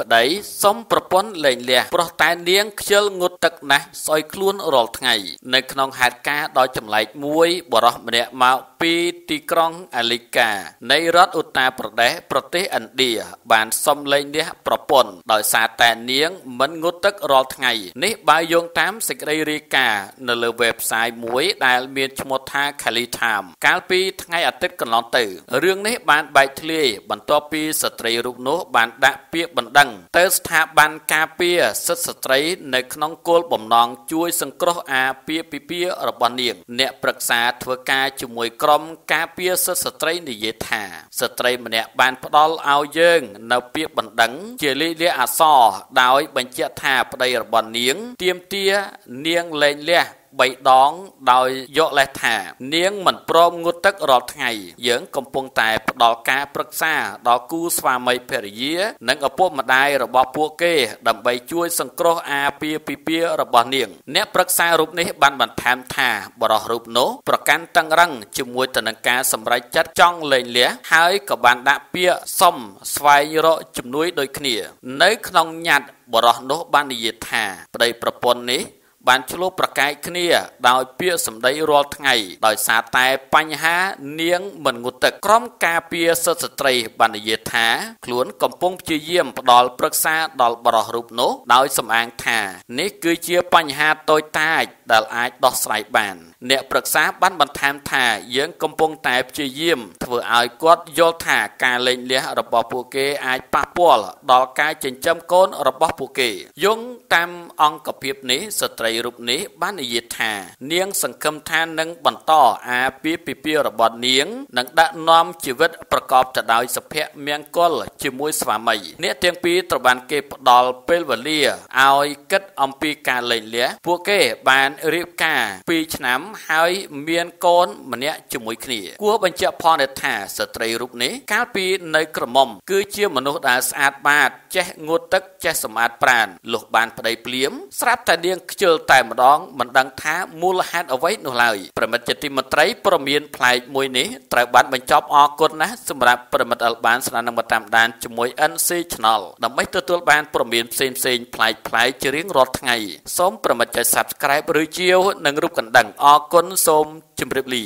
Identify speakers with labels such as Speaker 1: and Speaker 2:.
Speaker 1: ប្តីសុំប្រពន្ធលែងលះព្រោះតែនាង ខ្ជិលងុតទឹក ណាស់ស្អុយខ្លួនរាល់ថ្ងៃនៅក្នុងហេតុការណ៍ដ៏ចម្លែកមួយ បរោះម្នាក់មកពីទីក្រុងអាលីកានៃរដ្ឋឧត្តរប្រទេសប្រទេសឥណ្ឌាបានសុំលែងលះប្រពន្ធដោយសារតែនាងមិនងូតទឹករាល់ថ្ងៃនេះបើយោងតាមសេចក្តីរាយការណ៍នៅលើ website មួយ ដែលមានឈ្មោះថា Khali Time កាលពីថ្ងៃអាទិត្យកន្លងទៅរឿងនេះបានបែកធ្លាយបន្ទាប់ពីស្ត្រីរូបនោះបានដាក់ពាក្យបណ្ដឹង ទៅស្ថាប័នការពារសិទ្ធិស្ត្រីនៅក្នុងគោលបំណងជួយ សង្គ្រោះអាពាហ៍ពិពាហ៍របស់នាង អ្នកប្រឹក្សាធ្វើការជាមួយក្រុមក្រុមការពារសិទ្ធិស្ត្រីនិយាយថាស្ត្រីម្នាក់បានផ្ដល់ឲ្យយើង នៅពាក្យបណ្ដឹងជាលិលាអសរដោយ បញ្ជាក់ថាប្តីរបស់នាងទាមទារនាងលែងលះ3ដងដោយយកលេសថា នាងមិនព្រមងូតទឹករាល់ថ្ងៃយើងកំពុងតែផ្ដល់ការប្រឹក្សាដល់គូស្វាមីភរិយា និងឪពុកម្ដាយរបស់ពួកគេ ដើម្បីជួយសង្គ្រោះអាពាហ៍ពិពាហ៍របស់នាង អ្នកប្រឹក្សារូបនេះបានបន្ថែមថាបរិះរូបនោះប្រកាន់តឹងរឹងជាមួយទៅនឹងការសម្រេចចិត្តចង់លែងលះហើយក៏បានដាក់ពាក្យសុំស្វែងរកជំនួយដូចគ្នានៅក្នុងញត្តិបរោះនោះបាននិយាយថា ប្តីប្រពន្ធនេះបានឆ្លោះប្រកែកគ្នា ដោយពាក្យសម្ដីរាល់ថ្ងៃដោយសារតែបញ្ហា នាង មិនងូតទឹកក្រុម ការពារសិទ្ធិស្ត្រីបាននិយាយថាខ្លួនកំពុងព្យាយាម ផ្ដល់ប្រឹក្សាដល់បរិះរូបនោះ ដោយសំអាងថានេះគឺជាបញ្ហាតូចតាចដែលអាចដោះស្រាយបាន អ្នកប្រឹក្សាបានបន្ថែមថាយើងកំពុងតែព្យាយាម ធ្វើឲ្យគាត់យល់ថាការលែងលះរបស់ពួកគេអាចប៉ះពាល់ដល់ការចិញ្ចឹមកូនរបស់ពួកគេយងតាមអង្គភាពនេះស្ត្រីរូបនេះបាននិយាយថានាង សង្ឃឹមថានឹងបន្តអាពាហ៍ពិពាហ៍របស់នាង នឹងដាក់នាំជីវិតប្រកបទៅដោយសុភមង្គលនឹងគល់ជាមួយស្វាមីអ្នកទាំងពីរត្រូវបាន គេផ្ដល់ពេលវេលាឲ្យគិតអំពីការលែងលះពួកគេបានរៀបការ2ឆ្នាំហើយមានកូនម្នាក់ជាមួយគ្នាគួរបញ្ជាក់ផងថាស្ត្រីរូបនេះកាលពី នៅក្រមុំ គឺជាមនុស្សដែលស្អាតបាតចេះងូតទឹកចេះសម្អាតប្រាណលុះបានប្តីភ្លាមស្រាប់តែនាងខ្ជិលតែម្ដងមិនដឹងថាមូលហេតុអ្វីនោះឡើយប្រិមិត្តជាទីមត្រី ប្រមានផ្លែកមួយនេះត្រូវបានបញ្ចប់អរគុណណាស់សម្រាប់ប្រិមិត្តអលបានស្នាននិងមកតាមដានជាមួយ NC Channel ដើម្បីទទួលបានព័ត៌មានផ្សេងផ្សេងប្លែកប្លែកជារៀងរាល់ថ្ងៃសូមប្រមិតចុច Subscribe ឬជាវនឹងរូបកណ្ដឹងអរគុណសូមជម្រាបលា